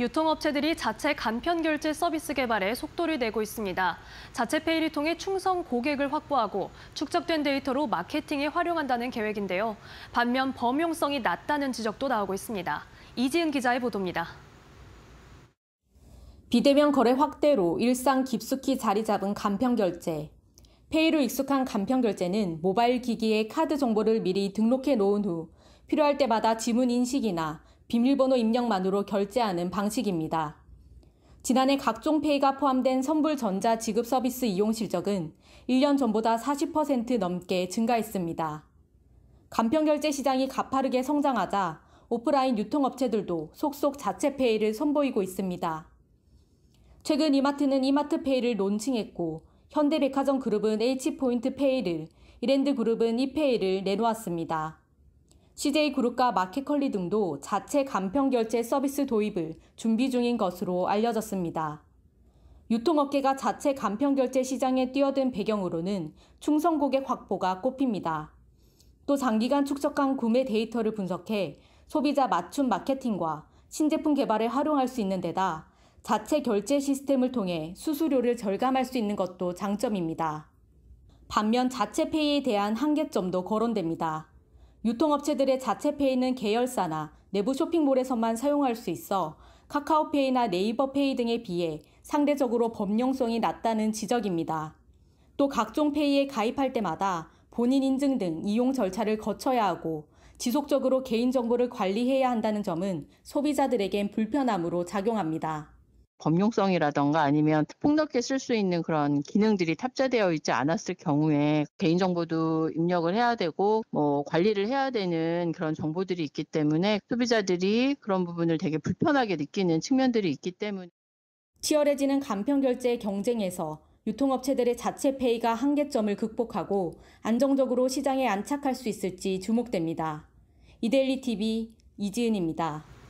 유통업체들이 자체 간편결제 서비스 개발에 속도를 내고 있습니다. 자체 페이를 통해 충성 고객을 확보하고 축적된 데이터로 마케팅에 활용한다는 계획인데요. 반면 범용성이 낮다는 지적도 나오고 있습니다. 이지은 기자의 보도입니다. 비대면 거래 확대로 일상 깊숙이 자리 잡은 간편결제. 페이로 익숙한 간편결제는 모바일 기기에 카드 정보를 미리 등록해 놓은 후 필요할 때마다 지문 인식이나 비밀번호 입력만으로 결제하는 방식입니다. 지난해 각종 페이가 포함된 선불전자 지급 서비스 이용 실적은 1년 전보다 40% 넘게 증가했습니다. 간편 결제 시장이 가파르게 성장하자 오프라인 유통업체들도 속속 자체 페이를 선보이고 있습니다. 최근 이마트는 이마트 페이를 론칭했고 현대백화점 그룹은 H포인트 페이를, 이랜드 그룹은 이페이를 e 내놓았습니다. CJ그룹과 마켓컬리 등도 자체 간편 결제 서비스 도입을 준비 중인 것으로 알려졌습니다. 유통업계가 자체 간편 결제 시장에 뛰어든 배경으로는 충성 고객 확보가 꼽힙니다. 또 장기간 축적한 구매 데이터를 분석해 소비자 맞춤 마케팅과 신제품 개발에 활용할 수 있는 데다 자체 결제 시스템을 통해 수수료를 절감할 수 있는 것도 장점입니다. 반면 자체 페이에 대한 한계점도 거론됩니다. 유통업체들의 자체 페이는 계열사나 내부 쇼핑몰에서만 사용할 수 있어 카카오페이나 네이버페이 등에 비해 상대적으로 법령성이 낮다는 지적입니다. 또 각종 페이에 가입할 때마다 본인 인증 등 이용 절차를 거쳐야 하고 지속적으로 개인정보를 관리해야 한다는 점은 소비자들에겐 불편함으로 작용합니다. 범용성이라던가 아니면 폭넓게 쓸 수 있는 그런 기능들이 탑재되어 있지 않았을 경우에 개인정보도 입력을 해야 되고 뭐 관리를 해야 되는 그런 정보들이 있기 때문에 소비자들이 그런 부분을 되게 불편하게 느끼는 측면들이 있기 때문에 치열해지는 간편 결제 경쟁에서 유통업체들의 자체 페이가 한계점을 극복하고 안정적으로 시장에 안착할 수 있을지 주목됩니다. 이데일리 TV 이지은입니다.